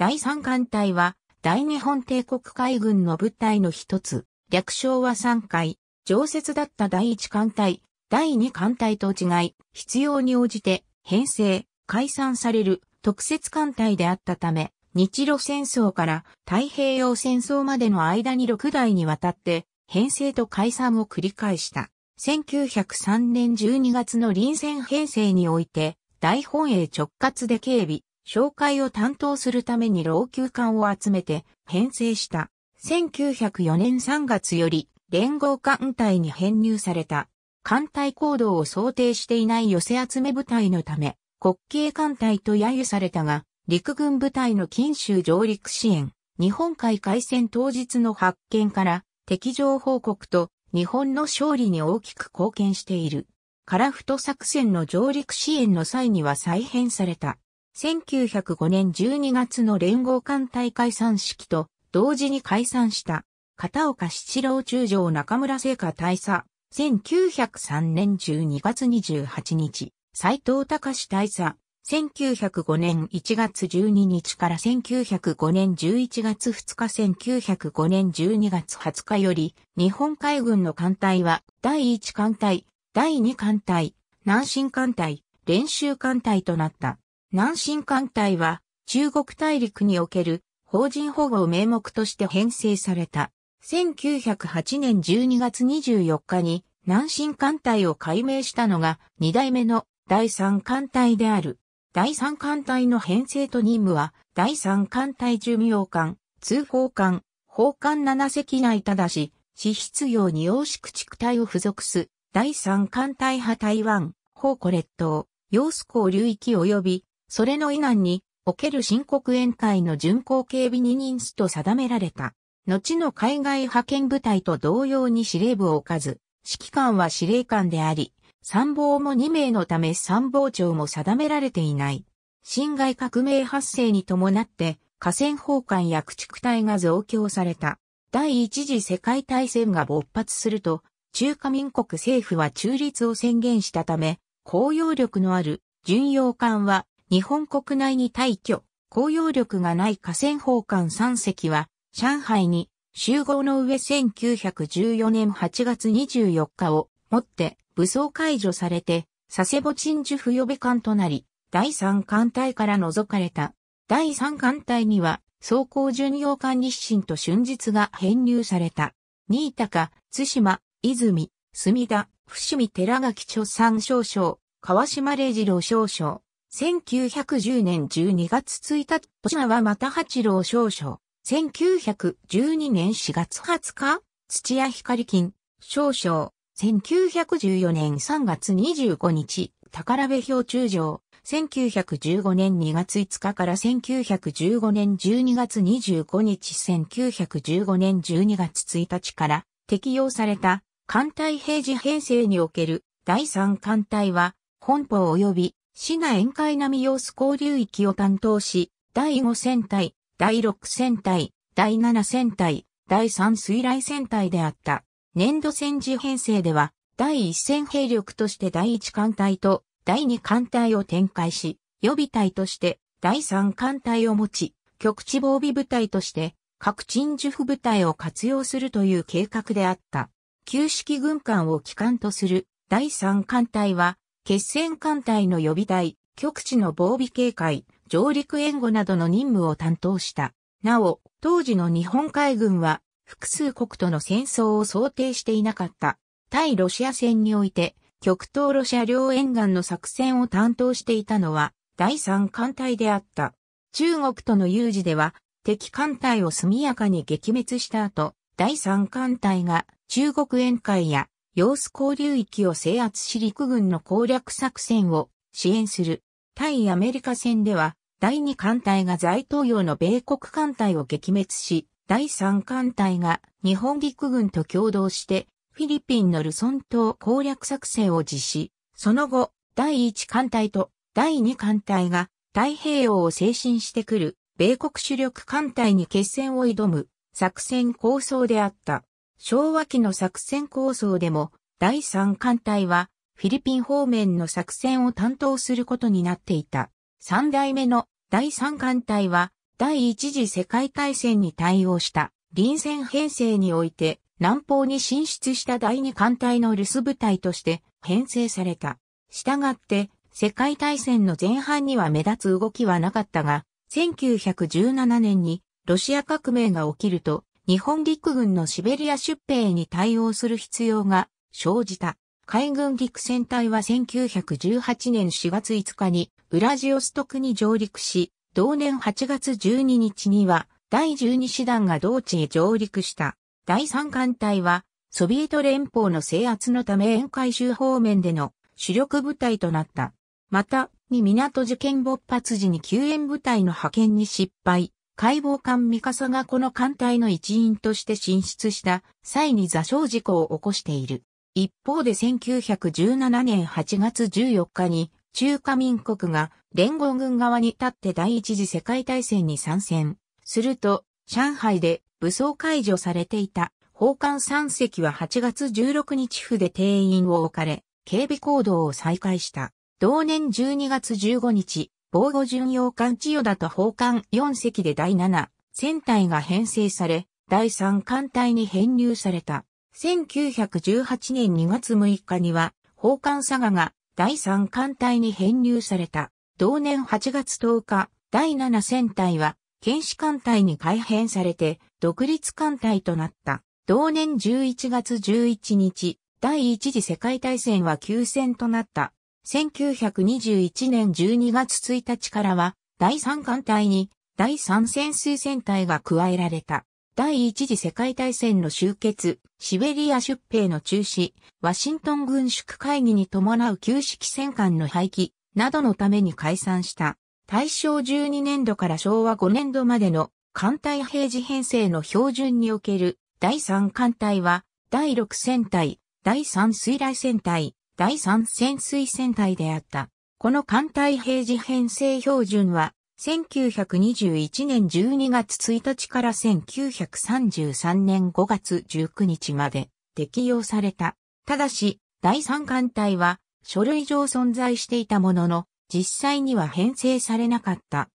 第三艦隊は、大日本帝国海軍の部隊の一つ、略称は3回、常設だった第一艦隊、第二艦隊と違い、必要に応じて、編成、解散される特設艦隊であったため、日露戦争から太平洋戦争までの間に6代にわたって、編成と解散を繰り返した。1903年12月の臨戦編成において、大本営直轄で警備、紹介を担当するために老朽艦を集めて編成した。1904年3月より連合艦隊に編入された。艦隊行動を想定していない寄せ集め部隊のため、国慶艦隊と揶揄されたが、陸軍部隊の近州上陸支援、日本海海戦当日の発見から敵情報告と日本の勝利に大きく貢献している。カラフト作戦の上陸支援の際には再編された。1905年12月の連合艦隊解散式と同時に解散した片岡七郎中将中村聖火大佐1903年12月28日斎藤隆大佐1905年1月12日から1905年11月2日1905年12月20日より日本海軍の艦隊は第1艦隊、第2艦隊、南進艦隊、練習艦隊となった。南進艦隊は中国大陸における法人保護を名目として編成された。1908年12月24日に南進艦隊を改名したのが2代目の第3艦隊である。第3艦隊の編成と任務は第3艦隊寿命艦、通報艦、砲艦7隻内ただし、死必要に洋宿駆逐隊を付属す、第3艦隊派台湾、宝庫列島、洋子港流域及びそれの以南に、おける新国宴会の巡航警備二人数と定められた。後の海外派遣部隊と同様に司令部を置かず、指揮官は司令官であり、参謀も2名のため参謀長も定められていない。侵害革命発生に伴って、河川砲艦や駆逐隊が増強された。第一次世界大戦が勃発すると、中華民国政府は中立を宣言したため、公用力のある巡洋艦は日本国内に退去、公用力がない河川法官3隻は、上海に集合の上1914年8月24日をもって武装解除されて、佐世保鎮守不予備艦となり、第三艦隊から除かれた。第三艦隊には、装甲巡洋艦日清と春日が編入された。新高、津島、泉、墨田、伏見寺垣著三少将、川島礼二郎少将。1910年12月1日、豊島は又八郎少々。1912年4月20日、土屋光金、少々。1914年3月25日、宝部表中将。1915年2月5日から1915年12月25日、1915年12月1日から適用された艦隊平時編成における第3艦隊は本邦及び市が沿海並み様子交流域を担当し、第5戦隊、第6戦隊、第7戦隊、第3水雷戦隊であった。年度戦時編成では、第1戦兵力として第1艦隊と第2艦隊を展開し、予備隊として第3艦隊を持ち、局地防備部隊として各鎮守府部隊を活用するという計画であった。旧式軍艦を機関とする第3艦隊は、決戦艦隊の予備隊、局地の防備警戒、上陸援護などの任務を担当した。なお、当時の日本海軍は、複数国との戦争を想定していなかった。対ロシア戦において、極東ロシア領沿岸の作戦を担当していたのは、第三艦隊であった。中国との有事では、敵艦隊を速やかに撃滅した後、第三艦隊が中国沿海や様子交流域を制圧し陸軍の攻略作戦を支援する。対アメリカ戦では、第2艦隊が在東洋の米国艦隊を撃滅し、第3艦隊が日本陸軍と共同して、フィリピンのルソン島攻略作戦を実施。その後、第1艦隊と第2艦隊が太平洋を精神してくる米国主力艦隊に決戦を挑む作戦構想であった。昭和期の作戦構想でも、第三艦隊は、フィリピン方面の作戦を担当することになっていた。三代目の第三艦隊は、第一次世界大戦に対応した臨戦編成において、南方に進出した第二艦隊の留守部隊として編成された。したがって、世界大戦の前半には目立つ動きはなかったが、1917年にロシア革命が起きると、日本陸軍のシベリア出兵に対応する必要が生じた。海軍陸戦隊は1918年4月5日にウラジオストクに上陸し、同年8月12日には第12師団が同地へ上陸した。第3艦隊はソビエト連邦の制圧のため沿海州方面での主力部隊となった。また、に港事件勃発時に救援部隊の派遣に失敗。解剖官ミカサがこの艦隊の一員として進出した際に座礁事故を起こしている。一方で1917年8月14日に中華民国が連合軍側に立って第一次世界大戦に参戦。すると、上海で武装解除されていた奉還3隻は8月16日府で定員を置かれ、警備行動を再開した。同年12月15日、防護巡洋艦千代田と砲艦4隻で第7戦隊が編成され、第3艦隊に編入された。1918年2月6日には、砲艦佐賀が第3艦隊に編入された。同年8月10日、第7戦隊は、検視艦隊に改編されて、独立艦隊となった。同年11月11日、第一次世界大戦は休戦となった。1921年12月1日からは、第3艦隊に第3潜水船隊が加えられた。第一次世界大戦の終結、シベリア出兵の中止、ワシントン軍縮会議に伴う旧式戦艦の廃棄などのために解散した。大正12年度から昭和5年度までの艦隊平時編成の標準における第3艦隊は第6戦隊、第3水雷戦隊、第三潜水船隊であった。この艦隊平時編成標準は、1921年12月1日から1933年5月19日まで適用された。ただし、第三艦隊は書類上存在していたものの、実際には編成されなかった。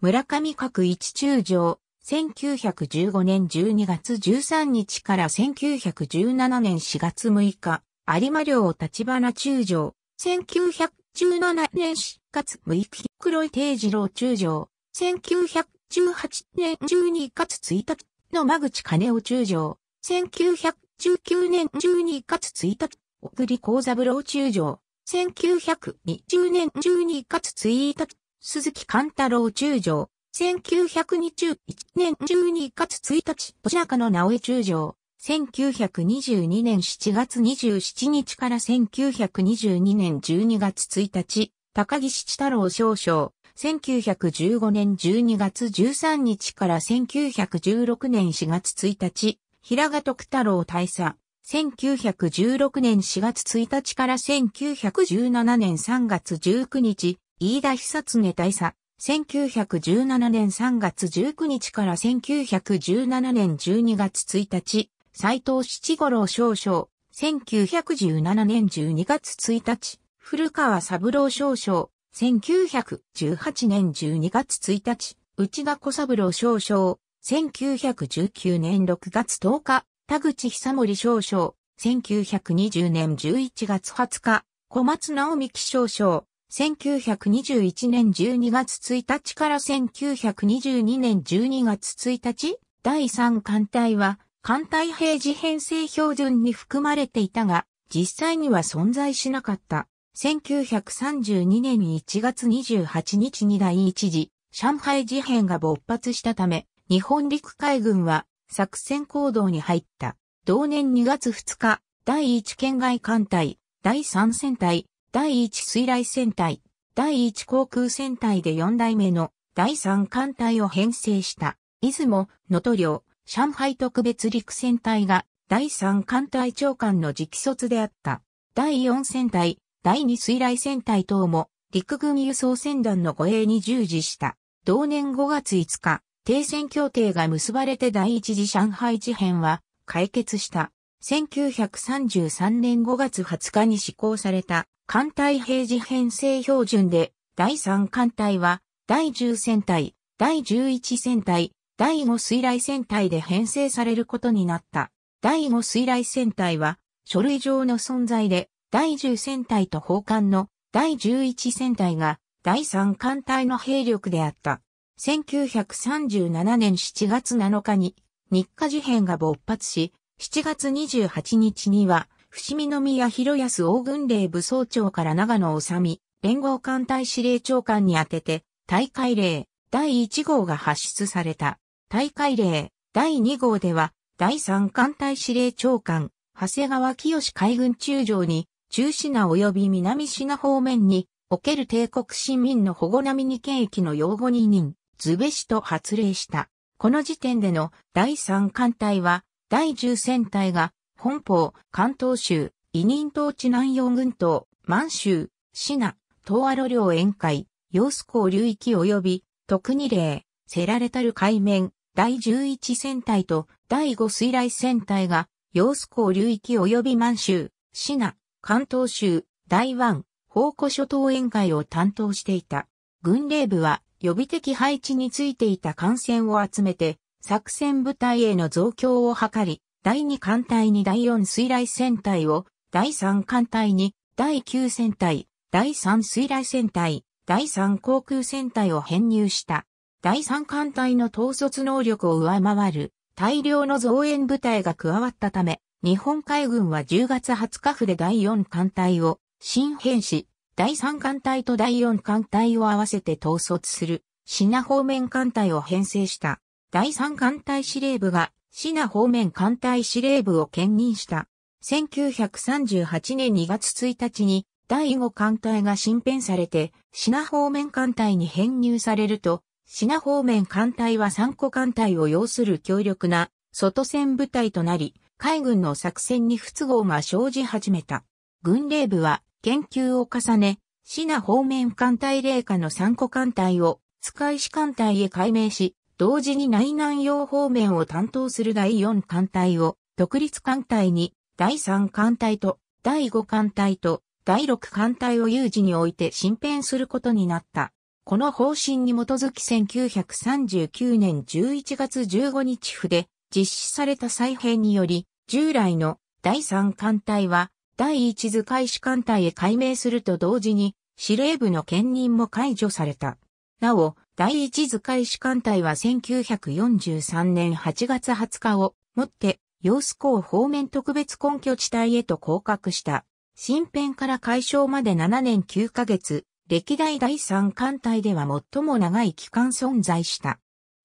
村上角一中将、1915年12月13日から1917年4月6日、有馬領立花中将、1917年4月6日、黒井定次郎中将、1918年12月1日の間口金尾中将、1919年12月1日、小栗幸三郎中将、1920年12月1日、鈴木勘太郎中将、1921年12月1日、星中の直江中将、1922年7月27日から1922年12月1日、高岸七太郎少将、1915年12月13日から1916年4月1日、平賀徳太郎大佐、1916年4月1日から1917年3月19日、飯田久常大佐、1917年3月19日から1917年12月1日、斎藤七五郎少将、1917年12月1日、古川三郎少将、1918年12月1日、内田小三郎少将、1919年6月10日、田口久森少将、1920年11月20日、小松直美少将、1921年12月1日から1922年12月1日、第3艦隊は、艦隊兵事編成標準に含まれていたが、実際には存在しなかった。1932年1月28日に第一次上海事変が勃発したため、日本陸海軍は作戦行動に入った。同年2月2日、第1県外艦隊、第3戦隊、第1水雷戦隊、第1航空戦隊で4代目の第3艦隊を編成した。出雲、能登領、上海特別陸戦隊が第3艦隊長官の直卒であった。第4戦隊、第2水雷戦隊等も陸軍輸送船団の護衛に従事した。同年5月5日、停戦協定が結ばれて第一次上海事変は解決した。1933年5月20日に施行された艦隊平時編成標準で第3艦隊は第10戦隊、第11戦隊、第5水雷戦隊で編成されることになった。第5水雷戦隊は、書類上の存在で、第10戦隊と奉還の第11戦隊が、第3艦隊の兵力であった。1937年7月7日に、日課事変が勃発し、7月28日には、伏見宮広安大軍令部総長から長野治、連合艦隊司令長官に宛てて、大会令第1号が発出された。大会令第2号では、第3艦隊司令長官、長谷川清海軍中将に、中品及び南シナ方面に、おける帝国市民の保護並みに権益の擁護に任、図ベ氏と発令した。この時点での第3艦隊は、第10戦隊が、本邦、関東州、委任統治南洋軍島、満州、品、東亜路領沿海、洋子港流域及び、特に例、せられたる海面、第11戦隊と第5水雷戦隊が、揚子港流域及び満州、シナ、関東州、台湾、宝庫諸島沿海を担当していた。軍令部は予備的配置についていた艦船を集めて、作戦部隊への増強を図り、第2艦隊に第4水雷戦隊を、第3艦隊に第9戦隊、第3水雷戦隊、第3航空戦隊を編入した。第三艦隊の統率能力を上回る大量の増援部隊が加わったため、日本海軍は10月20日府で第4艦隊を新編し、第3艦隊と第4艦隊を合わせて統率する、品方面艦隊を編成した。第3艦隊司令部が、品方面艦隊司令部を兼任した。1938年2月1日に、第5艦隊が新編されて、品方面艦隊に編入されると、品方面艦隊は3個艦隊を要する強力な外戦部隊となり、海軍の作戦に不都合が生じ始めた。軍令部は研究を重ね、品方面艦隊霊下の3個艦隊を使い師艦隊へ改名し、同時に内南洋方面を担当する第4艦隊を独立艦隊に第3艦隊と第5艦隊と第6艦隊を有事において新編することになった。この方針に基づき1939年11月15日府で実施された再編により、従来の第三艦隊は第一図海士艦隊へ改名すると同時に司令部の兼任も解除された。なお、第一図海士艦隊は1943年8月20日をもって洋子港方面特別根拠地帯へと降格した。新編から解消まで7年9ヶ月、歴代第三艦隊では最も長い期間存在した。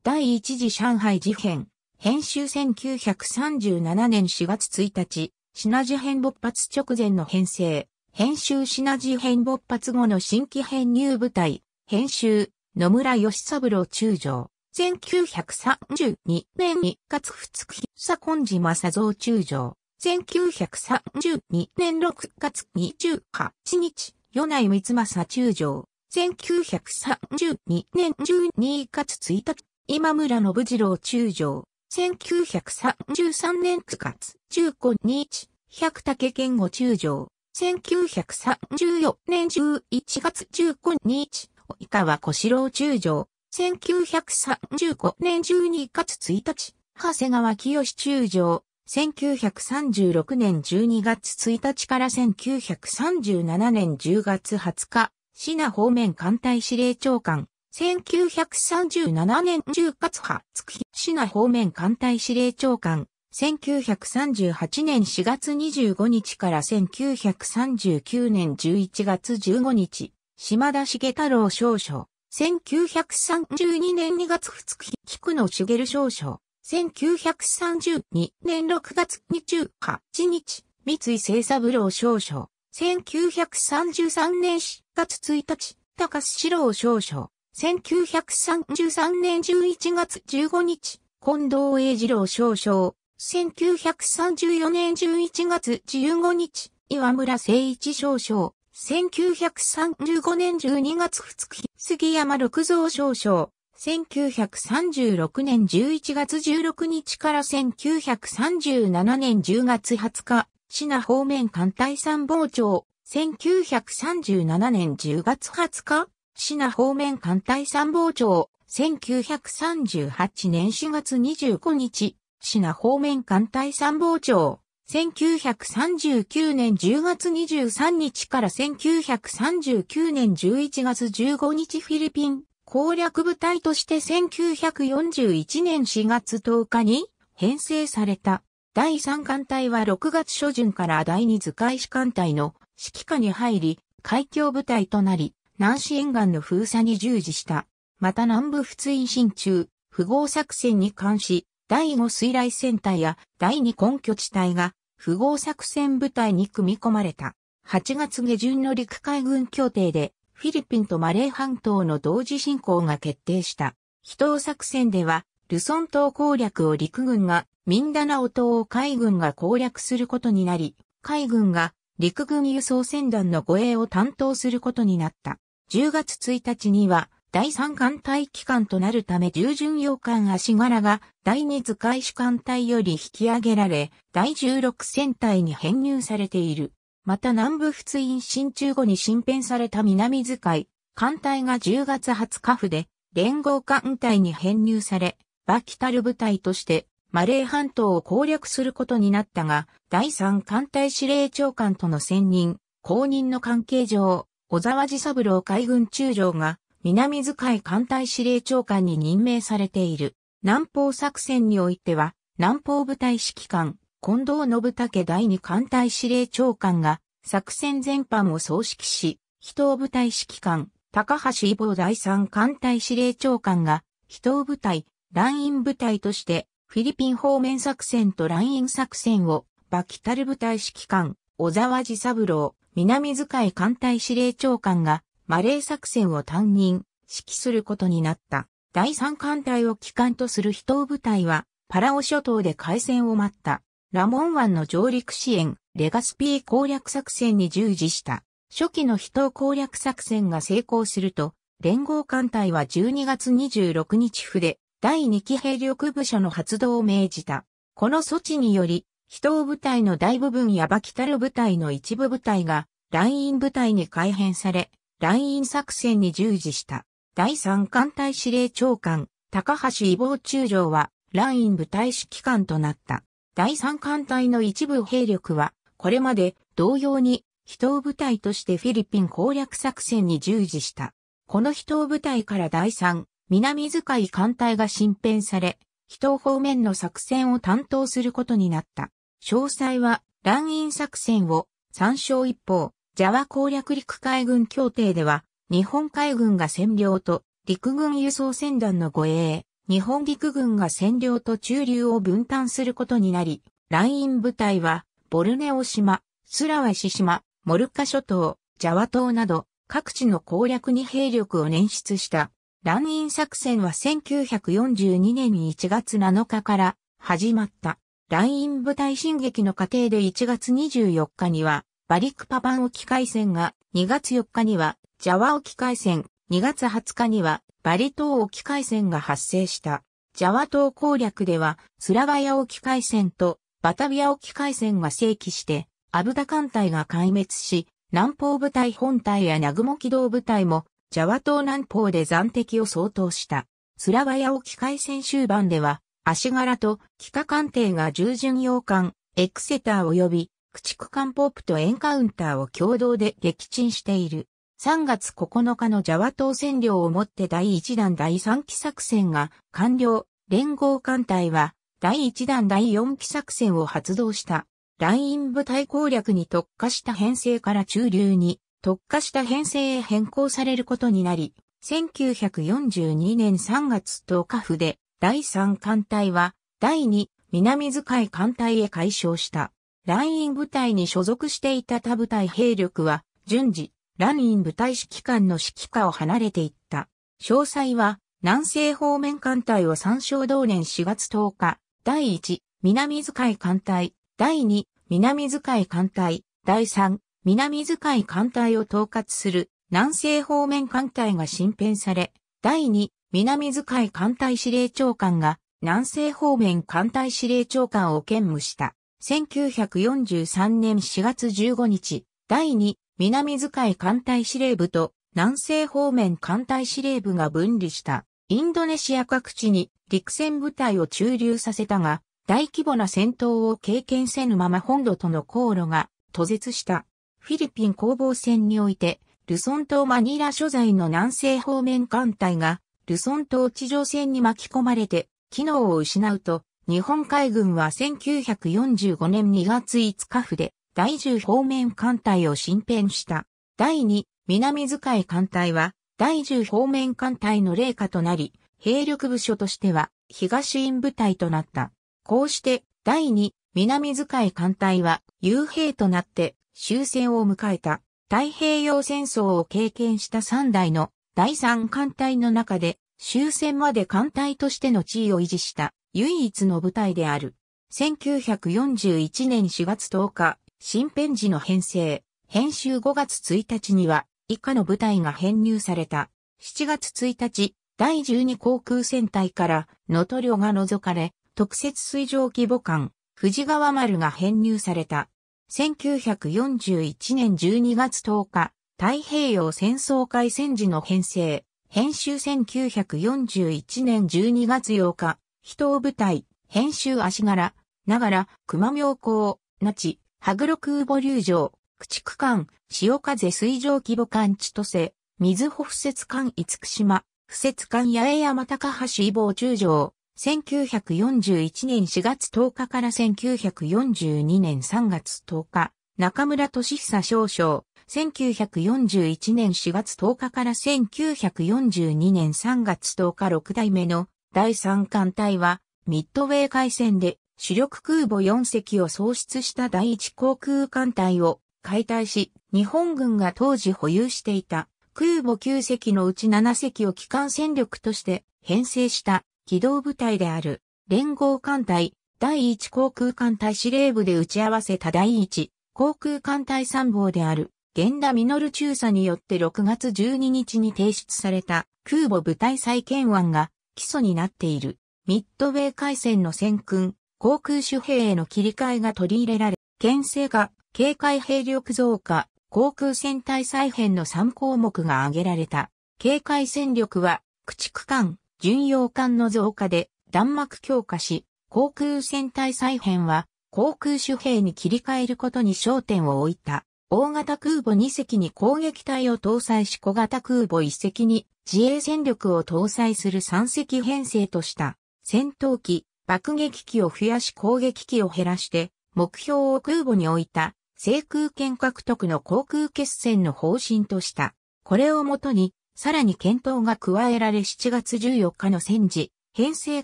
第一次上海事変、編集1937年4月1日、シナ事変勃発直前の編成、編集シナ事変勃発後の新規編入部隊、編集、野村義三郎中将、1932年1月2日、久根寺正蔵中将、1932年6月28日、米内光政中将、1932年12月1日、今村信次郎中将、1933年9月15日、百武健吾中将、1934年11月15日、及川小四郎中将、1935年12月1日、長谷川清中将、1936年12月1日から1937年10月20日、シナ方面艦隊司令長官、1937年10月20日、シナ方面艦隊司令長官、1938年4月25日から1939年11月15日、島田茂太郎少将、1932年2月2日、菊野茂少将、1932年6月28日、三井聖三郎少将。1933年4月1日、高須志郎少将。1933年11月15日、近藤栄二郎少将。1934年11月15日、岩村誠一少将。1935年12月2日、杉山六蔵少将。1936年11月16日から1937年10月20日、シナ方面艦隊参謀長、1937年10月20日、シナ方面艦隊参謀長、1938年4月25日、シナ方面艦隊参謀長、1939年10月23日から1939年11月15日フィリピン攻略部隊として1941年4月10日に編成された。第3艦隊は6月初旬から第2図海士艦隊の指揮下に入り、海峡部隊となり、南市沿岸の封鎖に従事した。また南部仏印進中、不合作戦に関し、第5水雷戦隊や第2根拠地帯が不合作戦部隊に組み込まれた。8月下旬の陸海軍協定でフィリピンとマレー半島の同時進行が決定した。秘島作戦では、ルソン島攻略を陸軍が、ミンダナオ島を海軍が攻略することになり、海軍が陸軍輸送船団の護衛を担当することになった。10月1日には、第3艦隊機関となるため従順洋艦足柄が第2図海主艦隊より引き上げられ、第16戦隊に編入されている。また南部仏院進駐後に新編された南図い、艦隊が10月20日府で連合艦隊に編入され、バキタル部隊としてマレー半島を攻略することになったが、第3艦隊司令長官との選任、公認の関係上、小沢治三郎海軍中将が南図い艦隊司令長官に任命されている。南方作戦においては、南方部隊指揮官、近藤信武第二艦隊司令長官が作戦全般を総指揮し、秘頭部隊指揮官、高橋伊坊第三艦隊司令長官が、秘頭部隊、乱印部隊として、フィリピン方面作戦と乱印作戦を、バキタル部隊指揮官、小沢治三郎、南塚い艦隊司令長官が、マレー作戦を担任、指揮することになった。第三艦隊を機関とする秘頭部隊は、パラオ諸島で海戦を待った。ラモン湾の上陸支援、レガスピー攻略作戦に従事した。初期の秘党攻略作戦が成功すると、連合艦隊は12月26日府で、第2期兵力部署の発動を命じた。この措置により、秘党部隊の大部分やバキタル部隊の一部部隊が、ライン部隊に改編され、ライン作戦に従事した。第3艦隊司令長官、高橋伊防中将は、ライン部隊指揮官となった。第三艦隊の一部兵力は、これまで同様に、秘湯部隊としてフィリピン攻略作戦に従事した。この秘湯部隊から第三、南遣い艦隊が新編され、秘湯方面の作戦を担当することになった。詳細は、乱印作戦を参照一方、ジャワ攻略陸海軍協定では、日本海軍が占領と陸軍輸送船団の護衛、日本陸軍が占領と駐留を分担することになり、ライン部隊は、ボルネオ島、スラワシ島、モルカ諸島、ジャワ島など、各地の攻略に兵力を捻出した。ラ印イン作戦は1942年1月7日から始まった。ライン部隊進撃の過程で1月24日には、バリクパパン沖海戦が、2月4日には、ジャワ沖海戦、2月20日には、バリ島沖海戦が発生した。ジャワ島攻略では、スラバヤ沖海戦とバタビア沖海戦が正規して、アブダ艦隊が壊滅し、南方部隊本隊やナグモ機動部隊も、ジャワ島南方で暫敵を相当した。スラバヤ沖海戦終盤では、足柄と北艦艇が従順洋艦、エクセター及び、駆逐艦ポップとエンカウンターを共同で撃沈している。3月9日のジャワ島占領をもって第1弾第3期作戦が完了。連合艦隊は第1弾第4期作戦を発動した。ライン部隊攻略に特化した編成から中流に特化した編成へ変更されることになり、1942年3月10日府で第3艦隊は第2南遣い艦隊へ改称した。ライン部隊に所属していた他部隊兵力は順次ライン部隊指揮官の指揮下を離れていった。詳細は、南西方面艦隊を参照同年4月10日、第1、南遣い艦隊、第2、南遣い艦隊、第3、南遣い艦隊を統括する南西方面艦隊が新編され、第2、南遣い艦隊司令長官が南西方面艦隊司令長官を兼務した。1943年4月15日、第2、南遣い艦隊司令部と南西方面艦隊司令部が分離したインドネシア各地に陸戦部隊を駐留させたが、大規模な戦闘を経験せぬまま本土との航路が途絶した。フィリピン攻防戦において、ルソン島マニラ所在の南西方面艦隊が、ルソン島地上戦に巻き込まれて、機能を失うと、日本海軍は1945年2月5日府で、第10方面艦隊を新編した。第2、南遣い艦隊は、第10方面艦隊の霊下となり、兵力部署としては、東院部隊となった。こうして、第2、南遣い艦隊は、幽閉となって、終戦を迎えた。太平洋戦争を経験した3代の第3艦隊の中で、終戦まで艦隊としての地位を維持した唯一の部隊である。1941年4月10日、新編時の編成、編集5月1日には、以下の部隊が編入された。7月1日、第12航空戦隊からの登領が除かれ、特設水上規模艦、藤川丸が編入された。1941年12月10日、太平洋戦争開戦時の編成、編集1941年12月8日、非東部隊、編集足柄、ながら、熊明光、那智、羽黒空母流場、駆逐艦、潮風水上規模艦千歳、水穂敷設艦五福島、敷設艦八重山高橋伊坊中将、1941年4月10日から1942年3月10日、中村俊久少将、1941年4月10日から1942年3月10日6代目の第3艦隊は、ミッドウェー海戦で主力空母4隻を創出した第一航空艦隊を解体し、日本軍が当時保有していた空母9隻のうち7隻を機関戦力として編成した機動部隊である連合艦隊第一航空艦隊司令部で打ち合わせた第一航空艦隊参謀である源田実中佐によって6月12日に提出された空母部隊再建案が基礎になっているミッドウェー海戦の戦訓航空主兵への切り替えが取り入れられ、牽制が警戒兵力増加、航空戦隊再編の3項目が挙げられた。警戒戦力は、駆逐艦、巡洋艦の増加で弾幕強化し、航空戦隊再編は、航空主兵に切り替えることに焦点を置いた。大型空母2隻に攻撃隊を搭載し小型空母1隻に自衛戦力を搭載する3隻編成とした。戦闘機、爆撃機を増やし攻撃機を減らして、目標を空母に置いた、制空権獲得の航空決戦の方針とした。これをもとに、さらに検討が加えられ7月14日の戦時、編成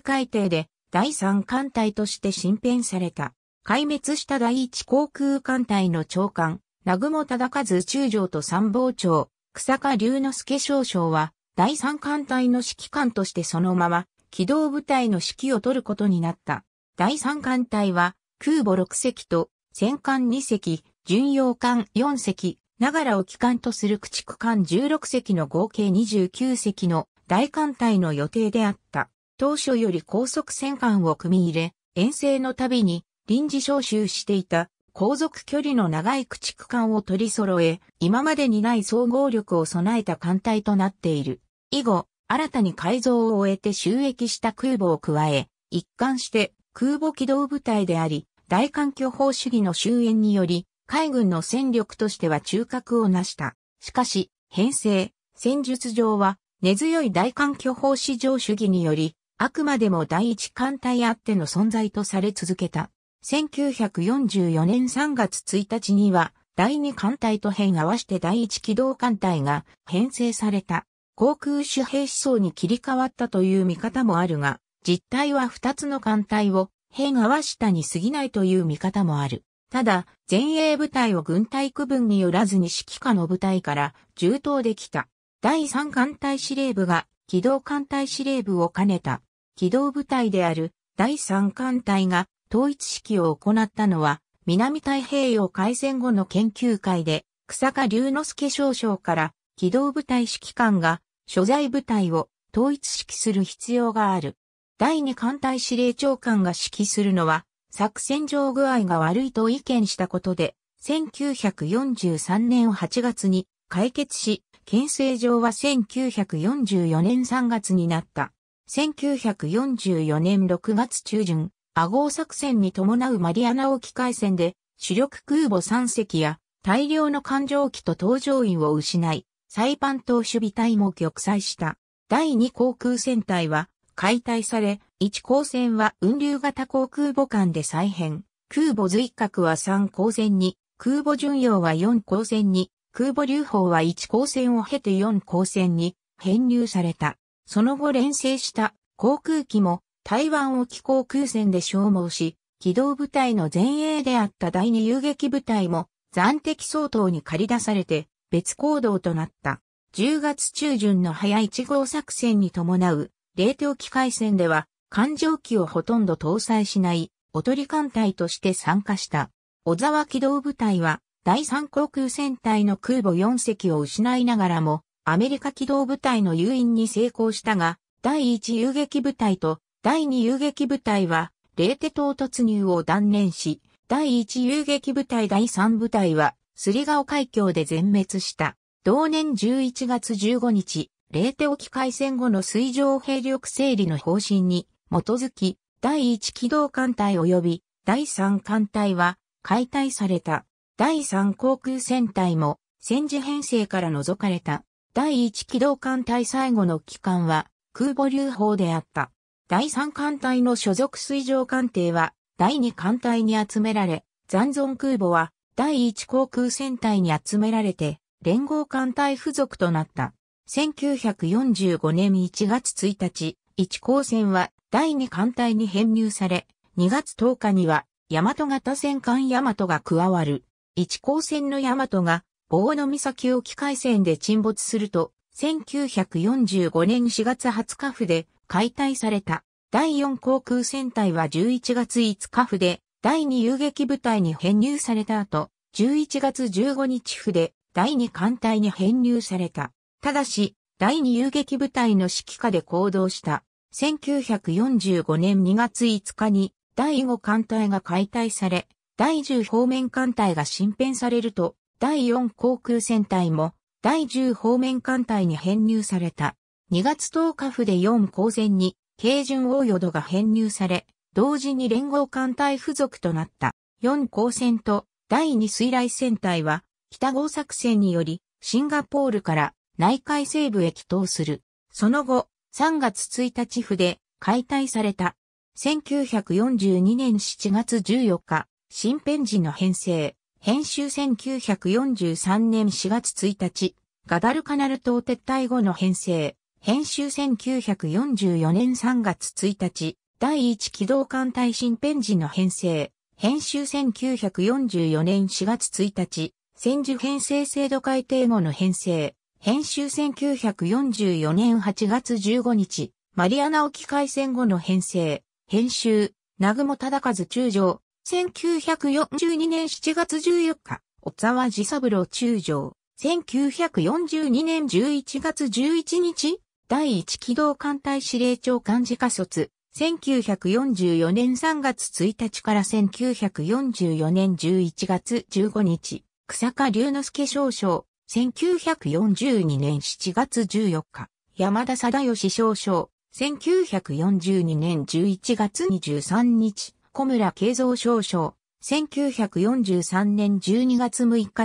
改定で第3艦隊として新編された。壊滅した第1航空艦隊の長官、南雲忠和中将と参謀長、草加龍之介少将は、第3艦隊の指揮官としてそのまま、機動部隊の指揮を取ることになった。第三艦隊は、空母6隻と、戦艦2隻、巡洋艦4隻、ながらを機関とする駆逐艦16隻の合計29隻の大艦隊の予定であった。当初より高速戦艦を組み入れ、遠征のたびに臨時招集していた航続距離の長い駆逐艦を取り揃え、今までにない総合力を備えた艦隊となっている。以後、新たに改造を終えて収益した空母を加え、一貫して空母機動部隊であり、大環境法主義の終焉により、海軍の戦力としては中核を成した。しかし、編成、戦術上は根強い大環境法市上主義により、あくまでも第一艦隊あっての存在とされ続けた。1944年3月1日には、第二艦隊と編合わして第一機動艦隊が編成された。航空主兵思想に切り替わったという見方もあるが、実態は二つの艦隊を兵合わしたに過ぎないという見方もある。ただ、前衛部隊を軍隊区分によらずに指揮下の部隊から充当できた。第三艦隊司令部が機動艦隊司令部を兼ねた機動部隊である第三艦隊が統一指揮を行ったのは南太平洋海戦後の研究会で草加龍之介少将から機動部隊指揮官が所在部隊を統一指揮する必要がある。第二艦隊司令長官が指揮するのは、作戦上具合が悪いと意見したことで、1943年8月に解決し、県政上は1944年3月になった。1944年6月中旬、アゴー作戦に伴うマリアナ沖海戦で、主力空母3隻や大量の艦上機と搭乗員を失い、サイパン島守備隊も玉砕した。第2航空戦隊は解体され、1航船は運流型航空母艦で再編。空母随角は3航船に、空母巡洋は4航船に、空母流砲は1航船を経て4航船に編入された。その後連成した航空機も台湾沖航空戦で消耗し、機動部隊の前衛であった第2遊撃部隊も暫定相当に駆り出されて別行動となった。10月中旬の早1号作戦に伴う冷凍機械戦では艦上機をほとんど搭載しないおとり艦隊として参加した。小沢機動部隊は第3航空戦隊の空母4隻を失いながらもアメリカ機動部隊の誘引に成功したが第1遊撃部隊と第2遊撃部隊は冷テ島突入を断念し第1遊撃部隊第3部隊はすりオ海峡で全滅した。同年11月15日、レーテ沖海戦後の水上兵力整理の方針に基づき、第1機動艦隊及び第3艦隊は解体された。第3航空戦隊も戦時編成から除かれた。第1機動艦隊最後の機関は空母流砲であった。第3艦隊の所属水上艦艇は第2艦隊に集められ、残存空母は第一航空戦隊に集められて、連合艦隊付属となった。1945年1月1日、一航戦は第二艦隊に編入され、2月10日には、大和型戦艦大和が加わる。一航戦の大和が、棒の岬沖海戦で沈没すると、1945年4月20日府で解体された。第4航空戦隊は11月5日府で第2遊撃部隊に編入された後、11月15日府で第2艦隊に編入された。ただし、第2遊撃部隊の指揮下で行動した。1945年2月5日に第5艦隊が解体され、第10方面艦隊が新編されると、第4航空戦隊も第10方面艦隊に編入された。2月10日府で4公線に、軽巡大淀が編入され、同時に連合艦隊付属となった4航船と第2水雷戦隊は北合作戦によりシンガポールから内海西部へ帰投する。その後、3月1日で解体された。1942年7月14日、新編時の編成、編集1943年4月1日、ガダルカナル島撤退後の編成、編集1944年3月1日、第1機動艦隊新編時の編成、編集1944年4月1日、戦時編成制度改定後の編成、編集1944年8月15日、マリアナ沖海戦後の編成、編集、南雲忠和中将、1942年7月14日、小沢治三郎中将、1942年11月11日、第1機動艦隊司令長官自家卒、1944年3月1日から1944年11月15日、草加龍之介少将、1942年7月14日、山田貞義少将、1942年11月23日、小村慶三少将、1943年12月6日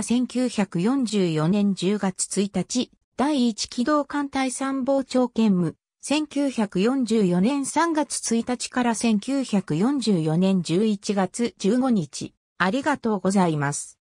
1944年10月1日、第一機動艦隊参謀長兼務、1944年3月1日から1944年11月15日、ありがとうございます。